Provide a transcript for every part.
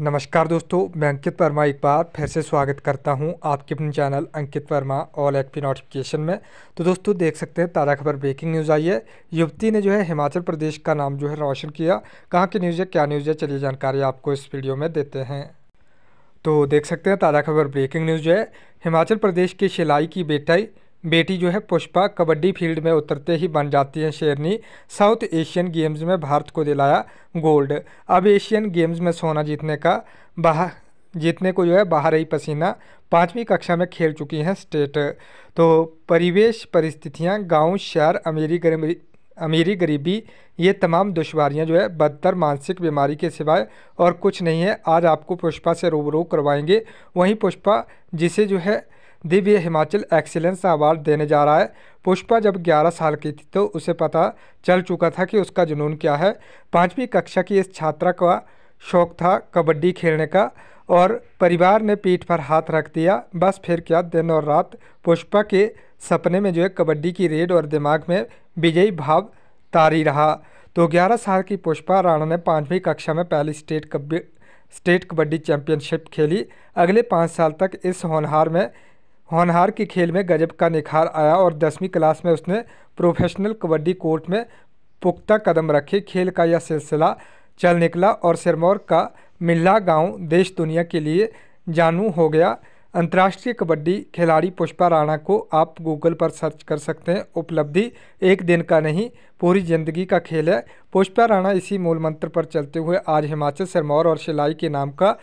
नमस्कार दोस्तों मैं अंकित वर्मा एक बार फिर से स्वागत करता हूं आपके अपने चैनल अंकित वर्मा ऑल एट पी नोटिफिकेशन में तो दोस्तों देख सकते हैं ताज़ा खबर ब्रेकिंग न्यूज़ आई है युवती ने जो है हिमाचल प्रदेश का नाम जो है रोशन किया कहाँ की न्यूज़ है क्या न्यूज़ है चलिए जानकारी आपको इस वीडियो में देते हैं तो देख सकते हैं ताज़ा खबर ब्रेकिंग न्यूज़ है हिमाचल प्रदेश की शिलाई की बेटाई बेटी जो है पुष्पा कबड्डी फील्ड में उतरते ही बन जाती है शेरनी साउथ एशियन गेम्स में भारत को दिलाया गोल्ड अब एशियन गेम्स में सोना जीतने का बाहर जीतने को जो है बाहर ही पसीना पाँचवीं कक्षा में खेल चुकी हैं स्टेट तो परिवेश परिस्थितियाँ गांव शहर अमीरी गरीबी अमीरी गरीबी ये तमाम दुशवारियाँ जो है बदतर मानसिक बीमारी के सिवाय और कुछ नहीं है आज आपको पुष्पा से रूबरू करवाएंगे वहीं पुष्पा जिसे जो है दिव्य हिमाचल एक्सीलेंस अवार्ड देने जा रहा है पुष्पा जब 11 साल की थी तो उसे पता चल चुका था कि उसका जुनून क्या है पाँचवीं कक्षा की इस छात्रा का शौक था कबड्डी खेलने का और परिवार ने पीठ पर हाथ रख दिया बस फिर क्या दिन और रात पुष्पा के सपने में जो है कबड्डी की रेड और दिमाग में विजयी भाव तारी रहा तो 11 साल की पुष्पा राणा ने पाँचवीं कक्षा में पहली स्टेट कब स्टेट कबड्डी चैंपियनशिप खेली अगले पाँच साल तक इस होनहार में होनहार के खेल में गजब का निखार आया और दसवीं क्लास में उसने प्रोफेशनल कबड्डी कोर्ट में पुख्ता कदम रखे खेल का यह सिलसिला चल निकला और सिरमौर का मिल्ला गांव देश दुनिया के लिए जानू हो गया अंतर्राष्ट्रीय कबड्डी खिलाड़ी पुष्पा राणा को आप गूगल पर सर्च कर सकते हैं उपलब्धि एक दिन का नहीं पूरी ज़िंदगी का खेल है पुष्पा राणा इसी मूल मंत्र पर चलते हुए आज हिमाचल सिरमौर और शिलाई के नाम का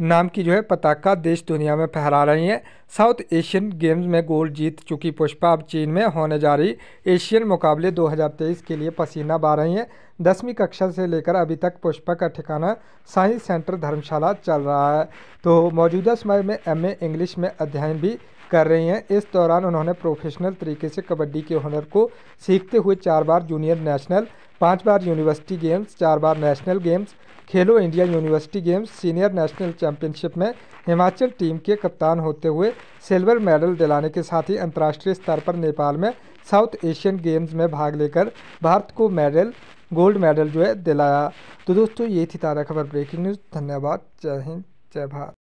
नाम की जो है पताका देश दुनिया में फहरा रही हैं साउथ एशियन गेम्स में गोल्ड जीत चुकी पुष्पा अब चीन में होने जा रही एशियन मुकाबले 2023 के लिए पसीना बा रही हैं दसवीं कक्षा से लेकर अभी तक पुष्पा का ठिकाना साइंस सेंटर धर्मशाला चल रहा है तो मौजूदा समय में एम इंग्लिश में अध्ययन भी कर रही हैं इस दौरान उन्होंने प्रोफेशनल तरीके से कबड्डी के हुनर को सीखते हुए चार बार जूनियर नेशनल पाँच बार यूनिवर्सिटी गेम्स चार बार national games Khelo India university games senior national championship में हिमाचल टीम के कप्तान होते हुए सिल्वर मेडल दिलाने के साथ ही अंतर्राष्ट्रीय स्तर पर नेपाल में साउथ एशियन गेम्स में भाग लेकर भारत को मेडल गोल्ड मेडल जो है दिलाया तो दोस्तों ये थी ताज़ा खबर ब्रेकिंग न्यूज़ धन्यवाद जय हिंद जय भारत